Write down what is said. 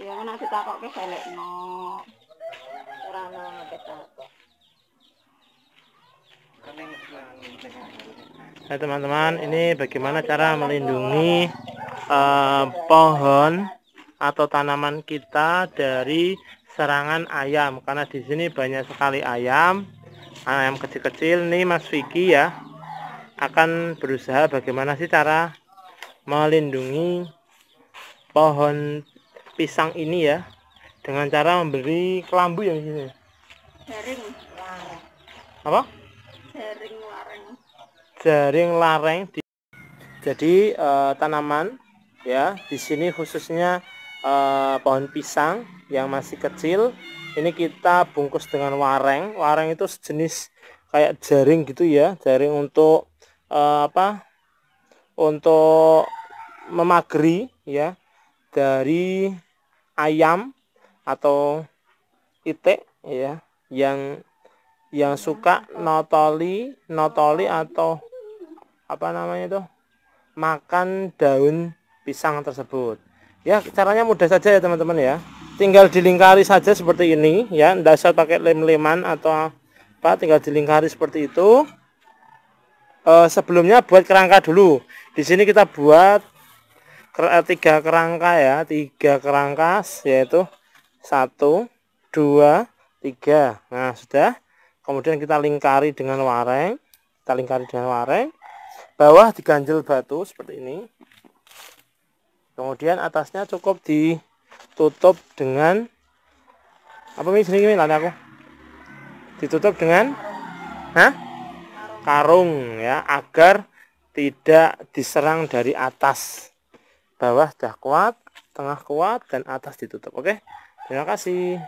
ya kan aku takok ke selek no orang no teman-teman, ini bagaimana cara melindungi uh, pohon atau tanaman kita dari serangan ayam karena di sini banyak sekali ayam. Ayam kecil-kecil nih Mas Vicky ya akan berusaha bagaimana sih cara melindungi pohon pisang ini ya dengan cara memberi kelambu yang sini jaring lareng apa jaring lareng jaring lareng di... jadi uh, tanaman ya di sini khususnya uh, pohon pisang yang masih kecil ini kita bungkus dengan wareng wareng itu sejenis kayak jaring gitu ya jaring untuk uh, apa untuk memagri ya dari ayam atau itik ya yang yang suka notoli notoli atau apa namanya itu makan daun pisang tersebut ya caranya mudah saja ya teman-teman ya tinggal dilingkari saja seperti ini ya tidak usah pakai lem-leman atau apa tinggal dilingkari seperti itu e, sebelumnya buat kerangka dulu di sini kita buat Eh, tiga kerangka ya tiga kerangka yaitu satu dua tiga nah sudah kemudian kita lingkari dengan wareng kita lingkari dengan wareng bawah diganjel batu seperti ini kemudian atasnya cukup ditutup dengan apa ini sini gimana aku ditutup dengan Hah? karung ya agar tidak diserang dari atas bawah sudah kuat, tengah kuat, dan atas ditutup. Oke, terima kasih.